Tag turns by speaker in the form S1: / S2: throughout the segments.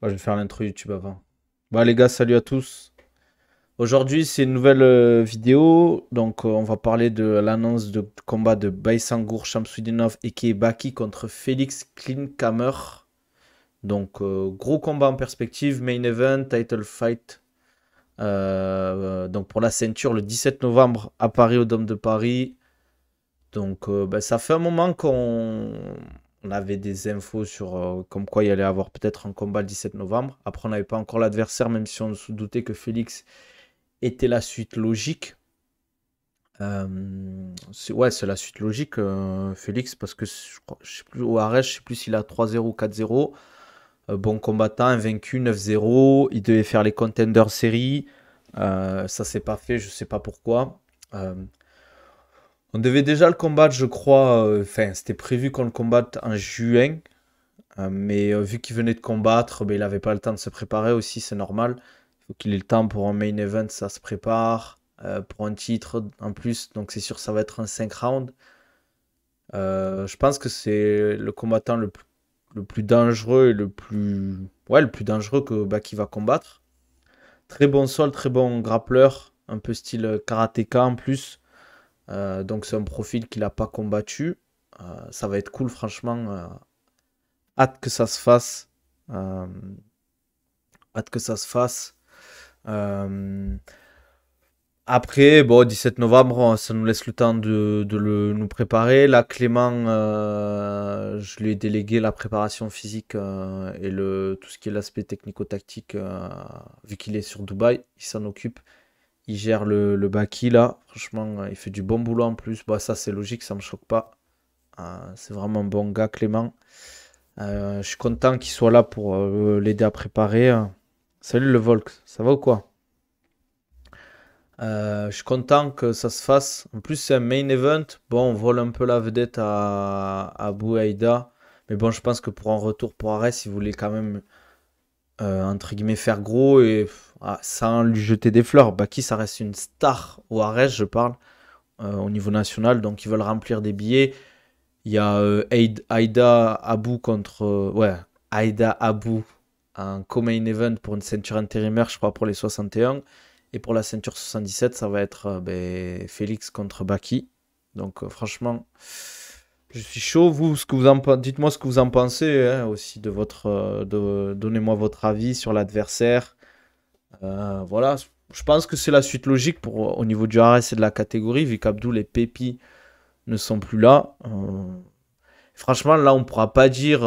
S1: Bah, je vais faire l'intro YouTube avant. Bah les gars, salut à tous. Aujourd'hui, c'est une nouvelle euh, vidéo. Donc, euh, on va parler de l'annonce de combat de Baisangour Shamsudinov et Baki contre Félix Klinkamer. Donc, euh, gros combat en perspective, main event, title fight. donc, pour la ceinture, le 17 novembre à Paris, au Dôme de Paris. Donc, bah, ça fait un moment qu'on on avait des infos sur euh, comme quoi il allait avoir peut-être un combat le 17 novembre. Après, on n'avait pas encore l'adversaire, même si on se doutait que Félix était la suite logique. Euh, ouais, c'est la suite logique, euh, Félix, parce que je, sais plus, au Arès, je sais plus s'il a 3-0 ou 4-0. bon combattant, invaincu, 9-0. Il devait faire les contenders série. ça s'est pas fait, je sais pas pourquoi. On devait déjà le combattre, je crois. Euh, enfin, c'était prévu qu'on le combatte en juin. Euh, mais euh, vu qu'il venait de combattre, ben, il n'avait pas le temps de se préparer aussi, c'est normal. Il faut qu'il ait le temps pour un main event, ça se prépare. pour un titre en plus, donc c'est sûr, ça va être un 5 rounds. je pense que c'est le combattant le plus, dangereux et le plus. Ouais, le plus dangereux que va combattre. Très bon sol, très bon grappleur, un peu style karatéka en plus. Euh, donc c'est un profil qu'il n'a pas combattu. Euh, ça va être cool, franchement. Euh, hâte que ça se fasse. hâte que ça se fasse. Après, bon, 17 novembre, hein, ça nous laisse le temps de, nous préparer. Là, Clément, je lui ai délégué la préparation physique et tout ce qui est l'aspect technico-tactique, vu qu'il est sur Dubaï, il s'en occupe. Il gère le, le Baki là. Franchement, euh, il fait du bon boulot en plus. Bah, ça, c'est logique, ça me choque pas. Euh, c'est vraiment un bon gars, Clément. Euh, je suis content qu'il soit là pour l'aider à préparer. Hein. Salut le Volk, ça va ou quoi Je suis content que ça se fasse. En plus, c'est un main event. Bon, on vole un peu la vedette à, à Aïda. Mais bon, je pense que pour un retour pour Arès, il voulait quand même, entre guillemets, faire gros et sans ah, hein, lui jeter des fleurs, Baki, ça reste une star au Ares, je parle, euh, au niveau national. Donc, ils veulent remplir des billets. Il y a euh, Aïda Abou contre. Euh, ouais, Aïda Abou, un co-main event pour une ceinture intérimaire, je crois, pour les 61. Et pour la ceinture 77, ça va être ben, Félix contre Baki. Donc, franchement. Je suis chaud, vous, ce que vous en dites-moi ce que vous en pensez hein, aussi de votre, donnez-moi votre avis sur l'adversaire, euh, voilà, je pense que c'est la suite logique pour, euh, au niveau du RS et de la catégorie, vu qu'Abdoul et Pépi ne sont plus là. Euh, franchement, là, on ne pourra pas dire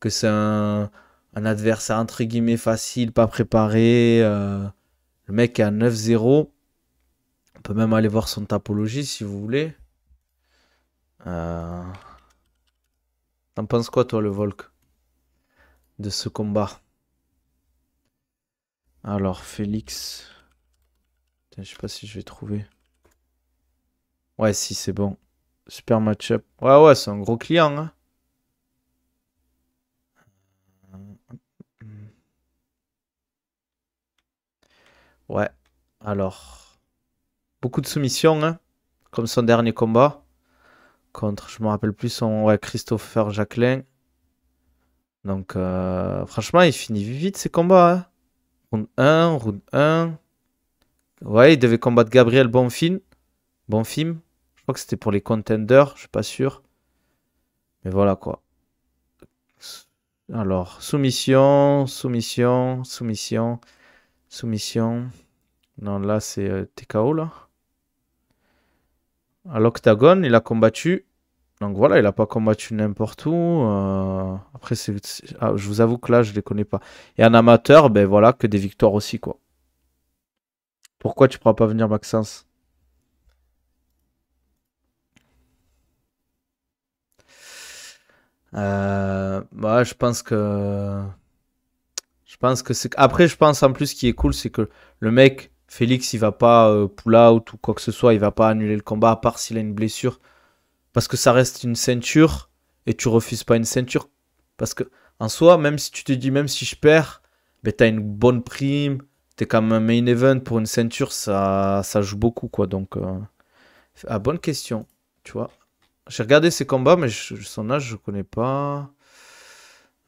S1: que c'est un, adversaire entre guillemets facile, pas préparé. le mec est à 9-0. On peut même aller voir son topologie si vous voulez. T'en penses quoi, toi, le Volk, de ce combat alors, Félix. je sais pas si je vais trouver. Ouais, si, c'est bon. Super match-up. Ouais, ouais, c'est un gros client. Hein. Ouais, alors. Beaucoup de soumissions, hein. comme son dernier combat. Contre, je me rappelle plus, son Christopher Jacqueline. Donc, euh, franchement, il finit vite ses combats. Hein. Round 1, round 1. Ouais, il devait combattre Gabriel Bonfim. Bonfim. Je crois que c'était pour les contenders, je suis pas sûr. Mais voilà quoi. Alors, soumission, soumission, soumission, soumission. Non, là c'est euh, TKO là. À l'octagone, il a combattu donc voilà, il n'a pas combattu n'importe où. Euh, après, ah, je vous avoue que là, je ne les connais pas. Et en amateur, ben voilà, que des victoires aussi, quoi. Pourquoi tu ne pourras pas venir, Maxence euh, bah, je pense que. Je pense que c'est. Après, je pense en plus, ce qui est cool, c'est que le mec, Félix, il va pas euh, pull out ou quoi que ce soit, il ne va pas annuler le combat, à part s'il a une blessure parce que ça reste une ceinture et tu refuses pas une ceinture. Parce que en soi, même si tu te dis, même si je perds, mais t'as une bonne prime, t'es comme un main event pour une ceinture, ça, ça joue beaucoup quoi. Donc, euh, ah, bonne question, tu vois. J'ai regardé ses combats, mais son âge, je connais pas.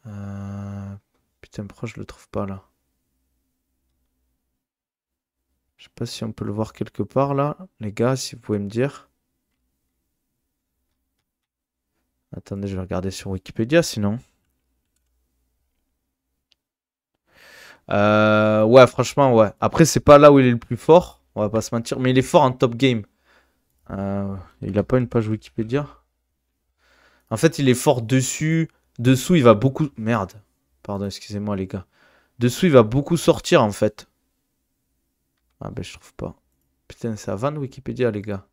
S1: Euh, putain, pourquoi je le trouve pas là Je sais pas si on peut le voir quelque part là, les gars, si vous pouvez me dire. Attendez, je vais regarder sur Wikipédia sinon. Euh, ouais, franchement, ouais. Après, c'est pas là où il est le plus fort, on va pas se mentir, mais il est fort en top game. Euh, il a pas une page Wikipédia. En fait, il est fort dessus. Dessous, il va beaucoup. Merde. Pardon, excusez-moi, les gars. Dessous, il va beaucoup sortir, en fait. Ah, ben, je trouve pas. Putain, c'est à Van Wikipédia, les gars.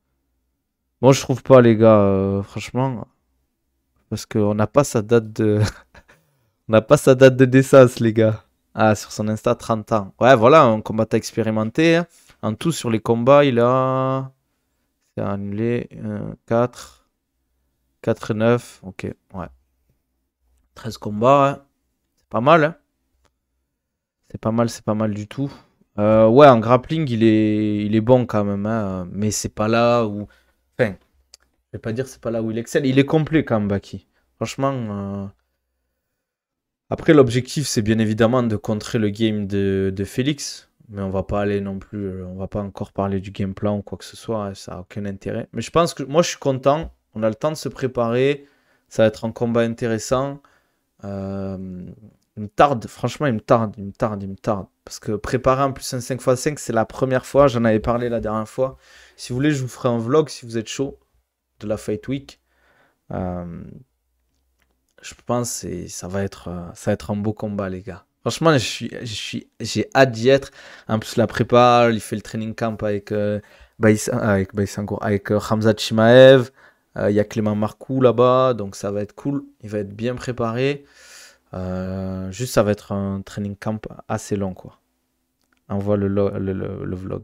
S1: Moi, je trouve pas, les gars. Euh, franchement parce qu'on n'a pas sa date de... on n'a pas sa date de naissance, les gars. Ah, sur son Insta, 30 ans. Ouais, voilà, un combattant expérimenté. Hein. En tout, sur les combats, il a... C'est annulé. 4. 4 9. Ok, ouais. 13 combats, hein. C'est pas mal, hein. C'est pas mal, c'est pas mal du tout. Euh, ouais, en grappling, il est, il est bon quand même. mais c'est pas là où... Enfin, je vais pas dire c'est pas là où il excelle. Il est complet quand même, Baki. Franchement. Euh, après, l'objectif, c'est bien évidemment de contrer le game de, Félix. Mais on va pas aller non plus. Euh, on va pas encore parler du game plan ou quoi que ce soit. Hein, ça n'a aucun intérêt. Mais je pense que moi, je suis content. On a le temps de se préparer. Ça va être un combat intéressant. il euh, me tarde, franchement, il me tarde, il me tarde, il me tarde. Parce que préparer en plus un 5x5, c'est la première fois. J'en avais parlé la dernière fois. Si vous voulez, je vous ferai un vlog si vous êtes chaud de la Fight Week. Euh, je pense que ça va, être, euh, ça va être un beau combat, les gars. Franchement, je suis, j'ai hâte d'y être. En plus, la prépa, il fait le training camp avec, euh, avec, avec Hamza Chimaev. Il y a Clément Marcou là-bas, donc ça va être cool. Il va être bien préparé. juste, ça va être un training camp assez long, quoi. Envoie voit le, le vlog.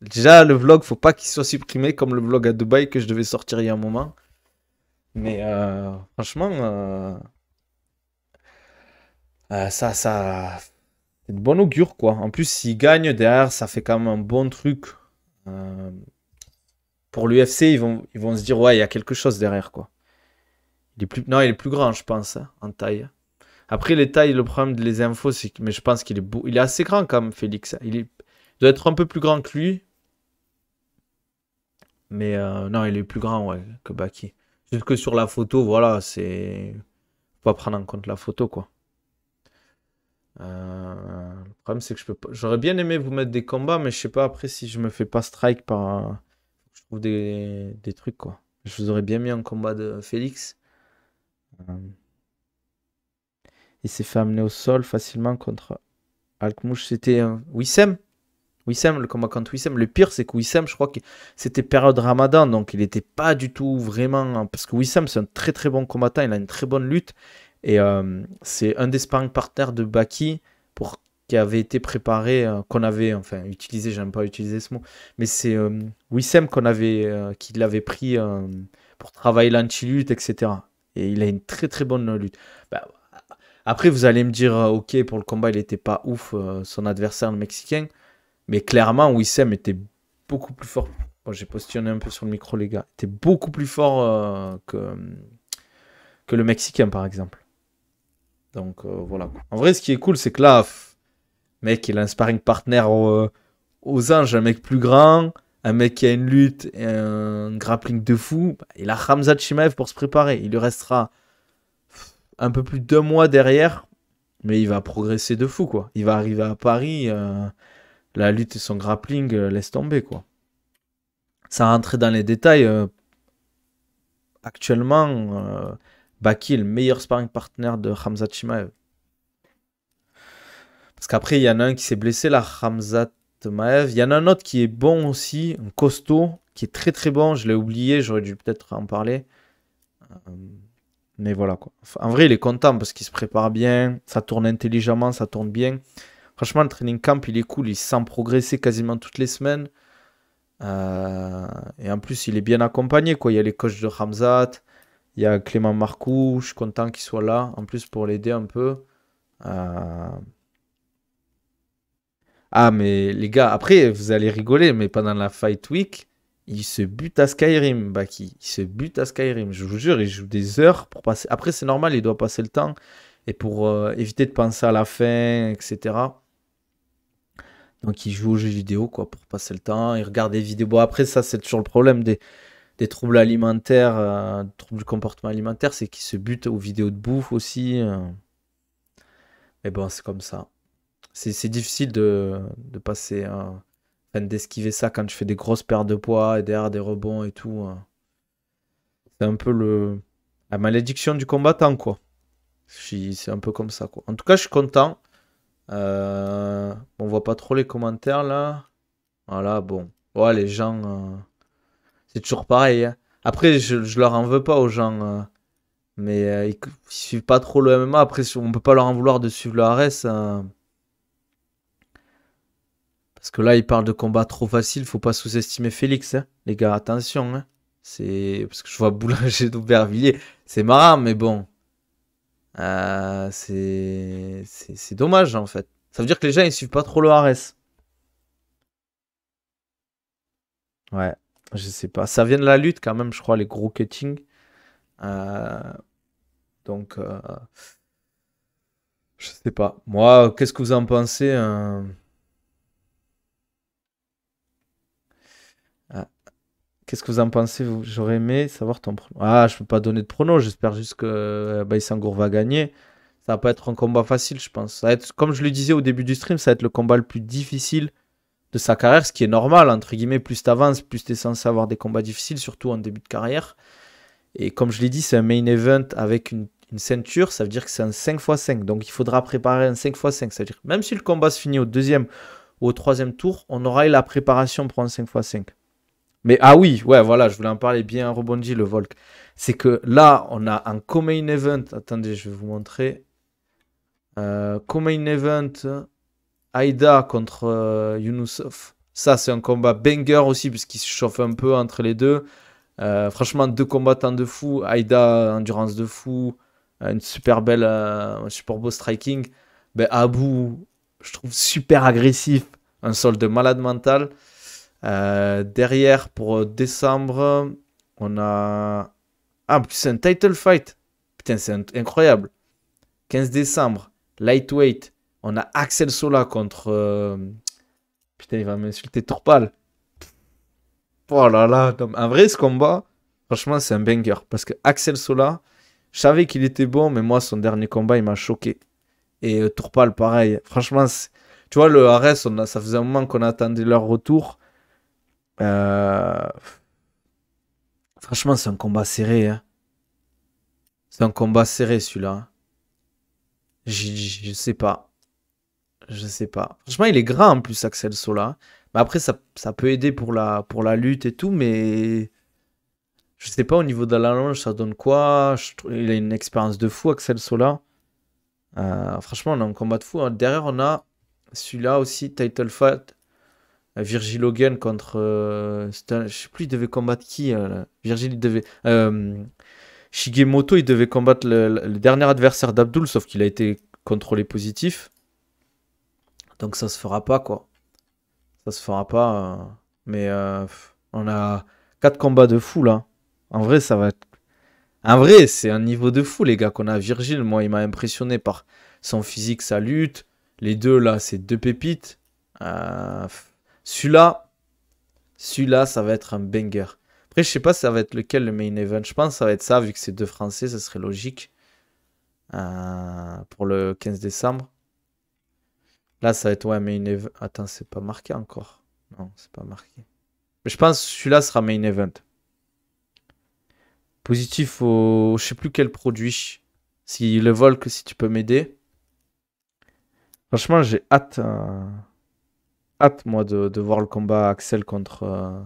S1: Déjà, le vlog, faut pas qu'il soit supprimé comme le vlog à Dubaï que je devais sortir il y a un moment. Mais euh, franchement, euh, euh, ça, ça, c'est de bon augure quoi. En plus, s'il gagne derrière, ça fait quand même un bon truc. pour l'UFC, ils vont, ils vont se dire ouais, il y a quelque chose derrière quoi. non, il est plus grand, je pense, hein, en taille. Après, les tailles, le problème des infos, c'est que, mais je pense qu'il est beau, il est assez grand comme même, Félix. il doit être un peu plus grand que lui. Mais euh, non, il est plus grand que Baki. Juste que sur la photo, voilà, c'est. Faut pas prendre en compte la photo, quoi. Euh, le problème, c'est que je peux J'aurais bien aimé vous mettre des combats, mais je sais pas après si je me fais pas strike par. Je trouve des, trucs, quoi. Je vous aurais bien mis en combat de Félix. Euh, il s'est fait amener au sol facilement contre Alkmouche. C'était un Wissem Wissem, le combat contre Wissem. Le pire, c'est que Wissem, je crois que c'était période Ramadan, donc il n'était pas du tout vraiment. Parce que Wissem, c'est un très très bon combattant, il a une très bonne lutte. Et euh, c'est un des sparring partners de Baki pour, qui avait été préparé, euh, qu'on avait, enfin, utilisé, j'aime pas utiliser ce mot, mais c'est Wissem euh, qu'on avait, qui l'avait pris pour travailler l'anti-lutte, etc. Et il a une très très bonne lutte. Bah, après, vous allez me dire, ok, pour le combat, il n'était pas ouf, son adversaire, le Mexicain. Mais clairement, Wissem était beaucoup plus fort. J'ai postionné un peu sur le micro, les gars. Était beaucoup plus fort euh, que, que le Mexicain, par exemple. Donc euh, voilà. En vrai, ce qui est cool, c'est que là, mec, il a un sparring partner euh, aux, anges, un mec plus grand, un mec qui a une lutte et un grappling de fou. Bah, il a Ramzat Chimaev pour se préparer. Il lui restera un peu plus de deux mois derrière, mais il va progresser de fou, quoi. Il va arriver à Paris la lutte et son grappling, euh, laissent laisse tomber quoi. Sans rentrer dans les détails, euh, actuellement, euh, Baki est le meilleur sparring partner de Hamza Chimaev. Parce qu'après, il y en a un qui s'est blessé, la Hamza Il y en a un autre qui est bon aussi, un costaud, qui est très très bon. Je l'ai oublié, j'aurais dû peut-être en parler. Mais voilà quoi. En vrai, il est content parce qu'il se prépare bien, ça tourne intelligemment, ça tourne bien. Franchement, le training camp, il est cool. Il sent progresser quasiment toutes les semaines. Euh, et en plus, il est bien accompagné. Quoi. Il y a les coachs de Ramzat, il y a Clément Marcoux. Je suis content qu'il soit là, en plus, pour l'aider un peu. Euh, ah, mais les gars, après, vous allez rigoler, mais pendant la Fight Week, il se bute à Skyrim, Baki. Il se bute à Skyrim. Je vous jure, il joue des heures pour passer. Après, c'est normal, il doit passer le temps. Et pour euh, éviter de penser à la fin, etc. Donc ils jouent aux jeux vidéo quoi pour passer le temps. Ils regardent des vidéos. Bon après ça c'est toujours le problème des, troubles alimentaires, des euh, troubles du comportement alimentaire, c'est qu'ils se butent aux vidéos de bouffe aussi. Euh. Mais bon c'est comme ça. C'est difficile de, passer, euh, d'esquiver ça quand je fais des grosses pertes de poids et derrière des rebonds et tout. C'est un peu le la malédiction du combattant quoi. C'est un peu comme ça quoi. En tout cas je suis content. Euh, on voit pas trop les commentaires là. Voilà, bon. Ouais, les gens. Euh, c'est toujours pareil. Hein. Après, je, leur en veux pas aux gens. Euh, mais ils, suivent pas trop le MMA. Après, on peut pas leur en vouloir de suivre le RS. Parce que là, ils parlent de combat trop facile Faut pas sous-estimer Félix, hein. les gars. Attention. Hein. C'est parce que je vois Boulanger d'Aubervilliers. C'est marrant, mais bon. Euh, c'est dommage en fait. Ça veut dire que les gens ils suivent pas trop le RS. Ouais, je sais pas. Ça vient de la lutte quand même, je crois, les gros cutting euh, donc, euh, je sais pas. Moi, qu'est-ce que vous en pensez hein Qu'est-ce que vous en pensez J'aurais aimé savoir ton prono. Ah, je peux pas donner de prono. J'espère juste que euh, Baïsangour va gagner. Ça va pas être un combat facile, je pense. Ça être, comme je le disais au début du stream, ça va être le combat le plus difficile de sa carrière, ce qui est normal, entre guillemets, plus t'avances, plus tu es censé avoir des combats difficiles, surtout en début de carrière. Et comme je l'ai dit, c'est un main event avec une, ceinture, ça veut dire que c'est un 5x5, donc il faudra préparer un 5x5, c'est-à-dire même si le combat se finit au deuxième ou au troisième tour, on aura eu la préparation pour un 5x5. Mais ah oui, ouais, voilà, je voulais en parler bien rebondi le Volk. C'est que là, on a un co-main Event. Attendez, je vais vous montrer. Euh, main Event, Aida contre euh, Yunusov. Ça, c'est un combat banger aussi, puisqu'il se chauffe un peu entre les deux. Euh, franchement, deux combattants de fou. Aida, endurance de fou. Euh, une super belle, un super beau striking. Ben, Abu, je trouve super agressif. Un sol de malade mental. Euh, derrière, pour décembre, on a. Ah, c'est un title fight. Putain, c'est incroyable. 15 décembre, lightweight. On a Axel Sola contre. Euh, putain, il va m'insulter Torpal. Oh là là. en vrai, ce combat, franchement, c'est un banger. Parce que Axel Sola, je savais qu'il était bon, mais moi, son dernier combat, il m'a choqué. Et euh, pareil. Franchement, tu vois, le Ares, on a... ça faisait un moment qu'on attendait leur retour. Euh, franchement, c'est un combat serré. Hein. C'est un combat serré celui-là. Je sais pas. Je sais pas. Franchement, il est grand en plus, Axel Sola. Mais après, ça, ça, peut aider pour la, pour la lutte et tout, mais. Je sais pas, au niveau de la longe, ça donne quoi Il a une expérience de fou, Axel Sola. Euh, franchement, on a un combat de fou. Hein. Derrière, on a celui-là aussi, Title Fight. Virgil Hogan contre. Euh, je sais plus, il devait combattre qui hein, Virgil, il devait. Euh, Shigemoto, il devait combattre le, dernier adversaire d'Abdul, sauf qu'il a été contrôlé positif. Donc ça se fera pas, quoi. Ça se fera pas. Hein. mais euh, on a quatre combats de fou, là. En vrai, ça va être. vrai, c'est un niveau de fou, les gars, qu'on a. Virgil, moi, il m'a impressionné par son physique, sa lutte. Les deux, là, c'est deux pépites. Euh, celui-là, celui-là, ça va être un banger. Après, je sais pas ça va être lequel le main event. Je pense que ça va être ça, vu que c'est deux Français, ça serait logique. Euh, pour le 15 décembre. Là, ça va être ouais, main event. Attends, c'est pas marqué encore. Non, c'est pas marqué. Mais je pense que celui-là sera main event. Positif au. Je sais plus quel produit. Si le que si tu peux m'aider. Franchement, j'ai hâte. Euh, hâte, moi, de, voir le combat Axel contre, euh,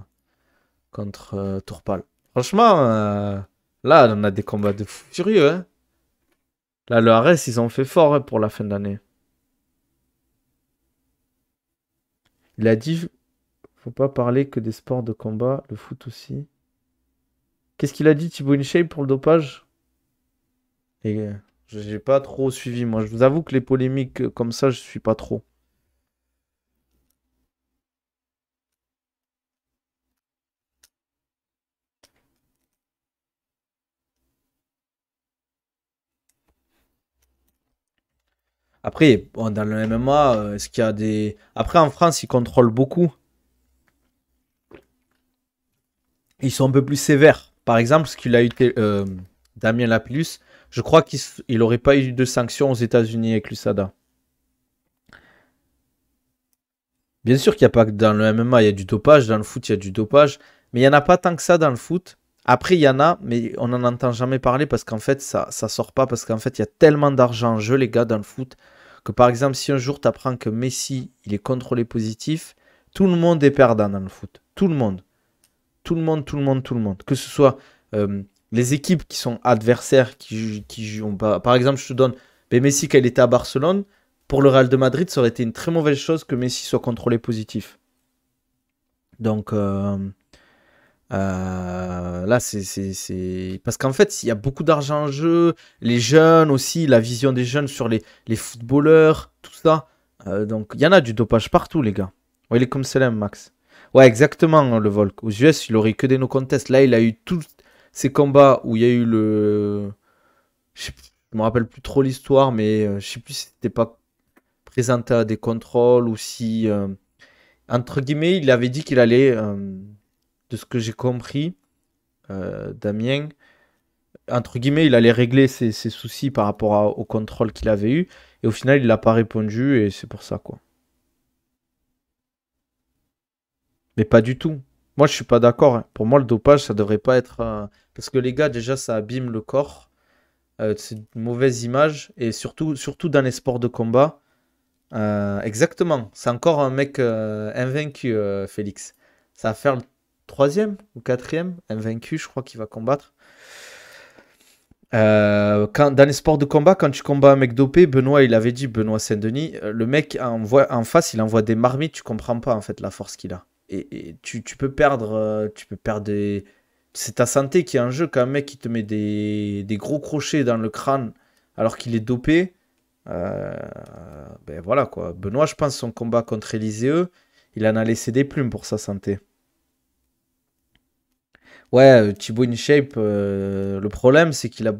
S1: contre euh, Tourpal. Franchement, euh, là, on a des combats de fou furieux. Hein là, le RS, ils ont fait fort hein, pour la fin d'année. Il a dit faut pas parler que des sports de combat, le foot aussi. Qu'est-ce qu'il a dit, Thibaut Inchey, pour le dopage Et j'ai pas trop suivi, moi. Je vous avoue que les polémiques comme ça, je suis pas trop. Après, dans le MMA, euh, est-ce qu'il y a des. Après, en France, ils contrôlent beaucoup. Ils sont un peu plus sévères. Par exemple, ce qu'il a eu euh, Damien Lapillus, je crois qu'il n'aurait pas eu de sanctions aux États-Unis avec l'USADA. Bien sûr qu'il n'y a pas que dans le MMA, il y a du dopage. Dans le foot, il y a du dopage. Mais il n'y en a pas tant que ça dans le foot. Après, il y en a, mais on n'en entend jamais parler parce qu'en fait, ça ne sort pas, parce qu'en fait, il y a tellement d'argent en jeu, les gars, dans le foot, que par exemple, si un jour tu apprends que Messi, il est contrôlé positif, tout le monde est perdant dans le foot. Tout le monde. Tout le monde, tout le monde, tout le monde. Que ce soit euh, les équipes qui sont adversaires, qui, qui ont Par exemple, je te donne ben, Messi, quand il était à Barcelone, pour le Real de Madrid, ça aurait été une très mauvaise chose que Messi soit contrôlé positif. Donc, euh, euh, là, c'est. Parce qu'en fait, il y a beaucoup d'argent en jeu, les jeunes aussi, la vision des jeunes sur les, footballeurs, tout ça. Euh, donc, il y en a du dopage partout, les gars. Ouais, il est comme Max. Ouais, exactement, le Volk. Aux US, il aurait que des no-contests. Là, il a eu tous ces combats où il y a eu le. Je, ne me rappelle plus trop l'histoire, mais euh, je sais plus si c'était pas présenté à des contrôles ou si. Entre guillemets, il avait dit qu'il allait ce que j'ai compris, euh, Damien, entre guillemets, il allait régler ses, soucis par rapport au contrôle qu'il avait eu. Et au final, il n'a pas répondu et c'est pour ça, quoi. Mais pas du tout. Moi, je suis pas d'accord. Pour moi, le dopage, ça devrait pas être. Parce que les gars, déjà, ça abîme le corps. Euh, c'est une mauvaise image. Et surtout, surtout dans les sports de combat. Euh, exactement. C'est encore un mec invaincu, Félix. Ça va faire le troisième ou quatrième, invaincu, je crois qu'il va combattre. Euh, dans les sports de combat, quand tu combats un mec dopé, Benoît, il avait dit, Benoît Saint-Denis, euh, le mec en face, il envoie des marmites, tu comprends pas en fait la force qu'il a. Et, tu, peux perdre, euh, tu peux perdre C'est ta santé qui est en jeu quand un mec qui te met des, gros crochets dans le crâne alors qu'il est dopé. ben voilà quoi. Benoît, je pense son combat contre Élysée il en a laissé des plumes pour sa santé. Ouais, euh, Thibaut InShape, euh, le problème, c'est qu'il a,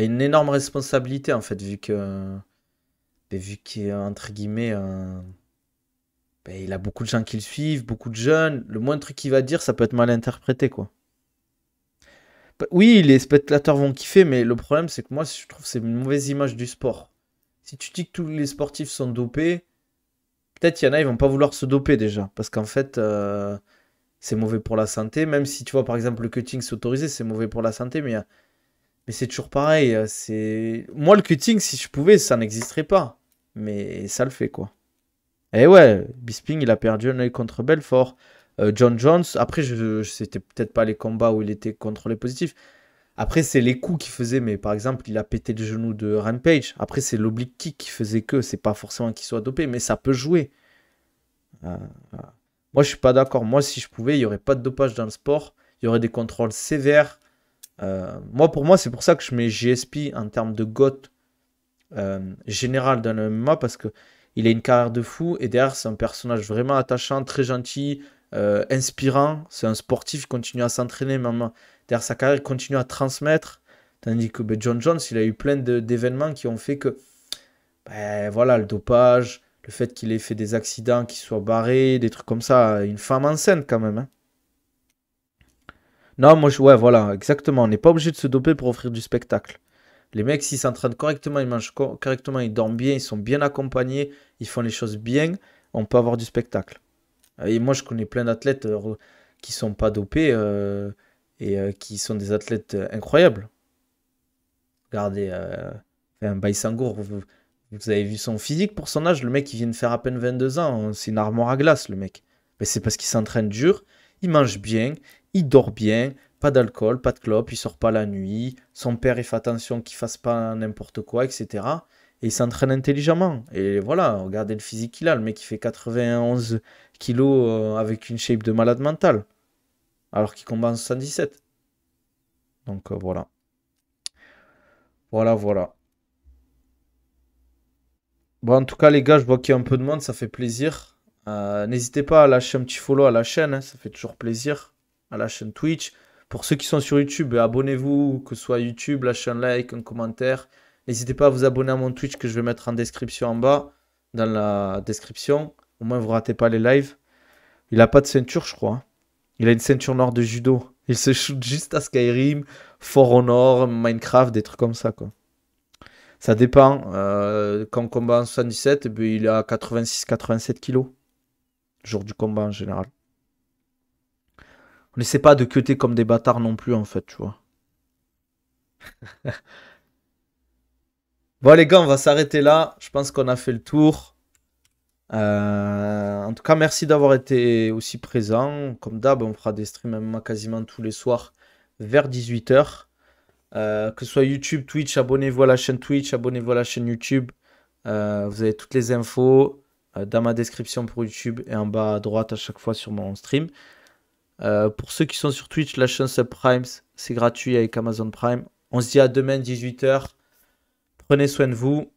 S1: une énorme responsabilité, en fait, vu que. Ben, vu qu'il est, entre guillemets, euh, ben, il a beaucoup de gens qui le suivent, beaucoup de jeunes. Le moindre truc qu'il va dire, ça peut être mal interprété, quoi. Oui, les spectateurs vont kiffer, mais le problème, c'est que moi, je trouve que c'est une mauvaise image du sport. Si tu dis que tous les sportifs sont dopés, peut-être qu'il y en a, ils vont pas vouloir se doper déjà. Parce qu'en fait, c'est mauvais pour la santé. Même si tu vois, par exemple, le cutting s'autoriser c'est mauvais pour la santé, mais, euh, mais c'est toujours pareil. Euh, c'est Moi, le cutting, si je pouvais, ça n'existerait pas. Mais ça le fait, quoi. Et eh ouais, Bisping, il a perdu un œil contre Belfort. Euh, John Jones, après, je, c'était peut-être pas les combats où il était contrôlé positif. Après, c'est les coups qu'il faisait, mais par exemple, il a pété le genou de Rampage. Après, c'est l'oblique kick qui faisait que, c'est pas forcément qu'il soit dopé, mais ça peut jouer. Moi, je suis pas d'accord. Moi, si je pouvais, il n'y aurait pas de dopage dans le sport. Il y aurait des contrôles sévères. Euh, moi, pour moi, c'est pour ça que je mets GSP en termes de got euh, général dans le MMA parce que il a une carrière de fou et derrière, c'est un personnage vraiment attachant, très gentil, euh, inspirant. C'est un sportif qui continue à s'entraîner, derrière sa carrière, continue à transmettre. Tandis que ben, John Jones, il a eu plein d'événements qui ont fait que, ben, voilà, le dopage, le fait qu'il ait fait des accidents, qu'il soit barré, des trucs comme ça, une femme enceinte quand même. Hein. Non, moi, je, ouais, voilà, exactement. On n'est pas obligé de se doper pour offrir du spectacle. Les mecs, s'ils s'entraînent correctement, ils mangent correctement, ils dorment bien, ils sont bien accompagnés, ils font les choses bien, on peut avoir du spectacle. Et moi, je connais plein d'athlètes qui euh, qui sont pas dopés euh, et euh, qui sont des athlètes incroyables. Regardez, un Baïsangour, vous avez vu son physique pour son âge, le mec il vient de faire à peine 22 ans, hein. c'est une armoire à glace le mec. Mais c'est parce qu'il s'entraîne dur, il mange bien, il dort bien, pas d'alcool, pas de clope, il sort pas la nuit, son père il fait attention qu'il fasse pas n'importe quoi, etc. Et il s'entraîne intelligemment. Et voilà, regardez le physique qu'il a, le mec il fait 91 kilos euh, avec une shape de malade mental, alors qu'il combat en 77. Donc euh, voilà. Voilà, voilà. Bon, en tout cas, les gars, je vois qu'il y a un peu de monde, ça fait plaisir. Euh, n'hésitez pas à lâcher un petit follow à la chaîne, hein, ça fait toujours plaisir. À la chaîne Twitch. Pour ceux qui sont sur YouTube, euh, abonnez-vous, que ce soit YouTube, lâchez un like, un commentaire. N'hésitez pas à vous abonner à mon Twitch que je vais mettre en description en bas, dans la description. Au moins, vous ratez pas les lives. Il n'a pas de ceinture, je crois. Il a une ceinture noire de judo. Il se shoot juste à Skyrim, For Honor, Minecraft, des trucs comme ça, quoi. Ça dépend. Euh, quand on combat en 77, eh ben, il est à 86-87 kilos. Jour du combat en général. On n'essaie pas de cuter comme des bâtards non plus, en fait, tu vois. bon, les gars, on va s'arrêter là. Je pense qu'on a fait le tour. Euh, en tout cas, merci d'avoir été aussi présent. Comme d'hab, on fera des streams quasiment tous les soirs vers 18h. Euh, que ce soit YouTube, Twitch, abonnez-vous à la chaîne Twitch, abonnez-vous à la chaîne YouTube. Euh, vous avez toutes les infos euh, dans ma description pour YouTube et en bas à droite à chaque fois sur mon stream. pour ceux qui sont sur Twitch, la chaîne Subprime, c'est gratuit avec Amazon Prime. On se dit à demain 18h. Prenez soin de vous.